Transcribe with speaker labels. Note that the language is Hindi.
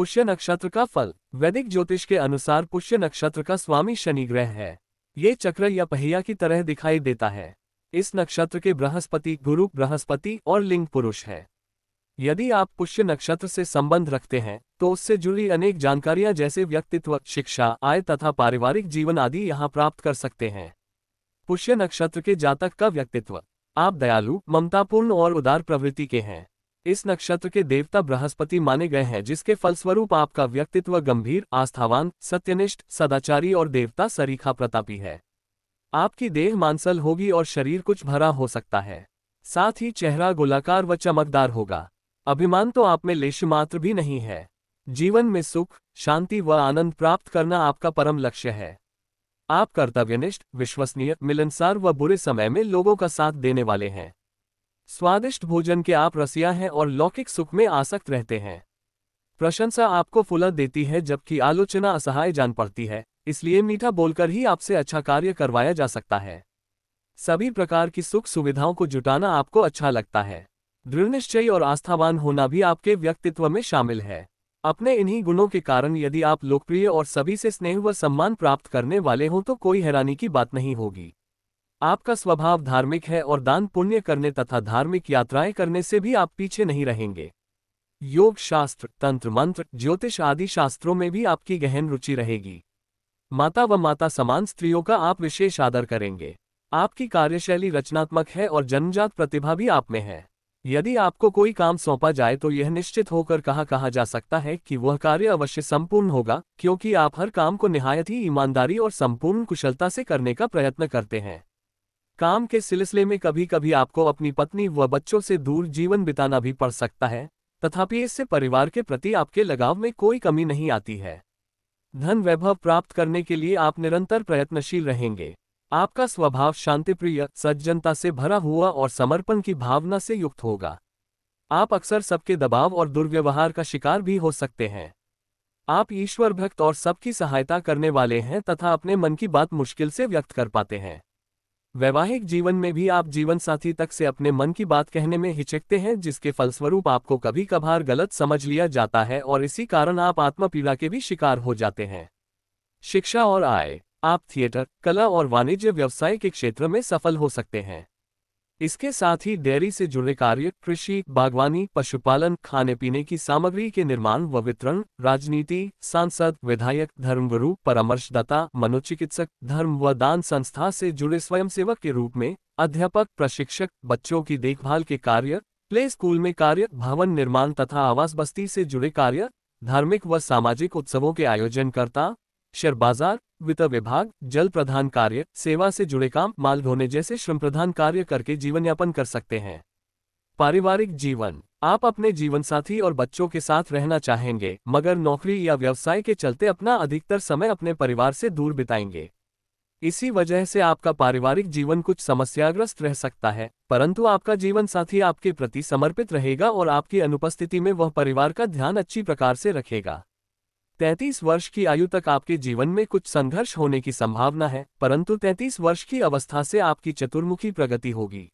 Speaker 1: पुष्य नक्षत्र का फल वैदिक ज्योतिष के अनुसार पुष्य नक्षत्र का स्वामी शनि ग्रह है ये चक्र या पहिया की तरह दिखाई देता है इस नक्षत्र के बृहस्पति गुरु बृहस्पति और लिंग पुरुष है यदि आप पुष्य नक्षत्र से संबंध रखते हैं तो उससे जुड़ी अनेक जानकारियां जैसे व्यक्तित्व शिक्षा आय तथा पारिवारिक जीवन आदि यहाँ प्राप्त कर सकते हैं पुष्य नक्षत्र के जातक का व्यक्तित्व आप दयालु ममतापूर्ण और उदार प्रवृत्ति के हैं इस नक्षत्र के देवता बृहस्पति माने गए हैं जिसके फलस्वरूप आपका व्यक्तित्व गंभीर आस्थावान सत्यनिष्ठ सदाचारी और देवता सरीखा प्रतापी है आपकी देह मांसल होगी और शरीर कुछ भरा हो सकता है साथ ही चेहरा गोलाकार व चमकदार होगा अभिमान तो आप में लेश मात्र भी नहीं है जीवन में सुख शांति व आनंद प्राप्त करना आपका परम लक्ष्य है आप कर्तव्यनिष्ठ विश्वसनीय मिलनसार व बुरे समय में लोगों का साथ देने वाले हैं स्वादिष्ट भोजन के आप रसिया हैं और लौकिक सुख में आसक्त रहते हैं प्रशंसा आपको फुला देती है जबकि आलोचना असहाय जान पड़ती है इसलिए मीठा बोलकर ही आपसे अच्छा कार्य करवाया जा सकता है सभी प्रकार की सुख सुविधाओं को जुटाना आपको अच्छा लगता है दृढ़ निश्चय और आस्थावान होना भी आपके व्यक्तित्व में शामिल है अपने इन्हीं गुणों के कारण यदि आप लोकप्रिय और सभी से स्नेह व सम्मान प्राप्त करने वाले हों तो कोई हैरानी की बात नहीं होगी आपका स्वभाव धार्मिक है और दान पुण्य करने तथा धार्मिक यात्राएं करने से भी आप पीछे नहीं रहेंगे योग शास्त्र तंत्र मंत्र ज्योतिष आदि शास्त्रों में भी आपकी गहन रुचि रहेगी माता व माता समान स्त्रियों का आप विशेष आदर करेंगे आपकी कार्यशैली रचनात्मक है और जन्मजात प्रतिभा भी आप में है यदि आपको कोई काम सौंपा जाए तो यह निश्चित होकर कहा कहा जा सकता है कि वह कार्य अवश्य संपूर्ण होगा क्योंकि आप हर काम को निहायत ही ईमानदारी और संपूर्ण कुशलता से करने का प्रयत्न करते हैं काम के सिलसिले में कभी कभी आपको अपनी पत्नी व बच्चों से दूर जीवन बिताना भी पड़ सकता है तथापि इससे परिवार के प्रति आपके लगाव में कोई कमी नहीं आती है धन वैभव प्राप्त करने के लिए आप निरंतर प्रयत्नशील रहेंगे आपका स्वभाव शांतिप्रिय सज्जनता से भरा हुआ और समर्पण की भावना से युक्त होगा आप अक्सर सबके दबाव और दुर्व्यवहार का शिकार भी हो सकते हैं आप ईश्वर भक्त और सबकी सहायता करने वाले हैं तथा अपने मन की बात मुश्किल से व्यक्त कर पाते हैं वैवाहिक जीवन में भी आप जीवन साथी तक से अपने मन की बात कहने में हिचकते हैं जिसके फलस्वरूप आपको कभी कभार गलत समझ लिया जाता है और इसी कारण आप आत्मपीड़ा के भी शिकार हो जाते हैं शिक्षा और आय आप थिएटर कला और वाणिज्य व्यवसाय के क्षेत्र में सफल हो सकते हैं इसके साथ ही डेयरी से जुड़े कार्य कृषि बागवानी पशुपालन खाने पीने की सामग्री के निर्माण व वितरण राजनीति सांसद विधायक धर्मगुरु परामर्शदाता मनोचिकित्सक धर्म व दान संस्था से जुड़े स्वयंसेवक के रूप में अध्यापक प्रशिक्षक बच्चों की देखभाल के कार्य प्ले स्कूल में कार्य भवन निर्माण तथा आवास बस्ती से जुड़े कार्य धार्मिक व सामाजिक उत्सवों के आयोजन करता शेयर बाजार वित्त विभाग जल प्रधान कार्य सेवा से जुड़े काम माल ढोने जैसे श्रम प्रधान कार्य करके जीवन यापन कर सकते हैं पारिवारिक जीवन आप अपने जीवन साथी और बच्चों के साथ रहना चाहेंगे मगर नौकरी या व्यवसाय के चलते अपना अधिकतर समय अपने परिवार से दूर बिताएंगे इसी वजह से आपका पारिवारिक जीवन कुछ समस्याग्रस्त रह सकता है परंतु आपका जीवन साथी आपके प्रति समर्पित रहेगा और आपकी अनुपस्थिति में वह परिवार का ध्यान अच्छी प्रकार से रखेगा तैतीस वर्ष की आयु तक आपके जीवन में कुछ संघर्ष होने की संभावना है परंतु तैतीस वर्ष की अवस्था से आपकी चतुर्मुखी प्रगति होगी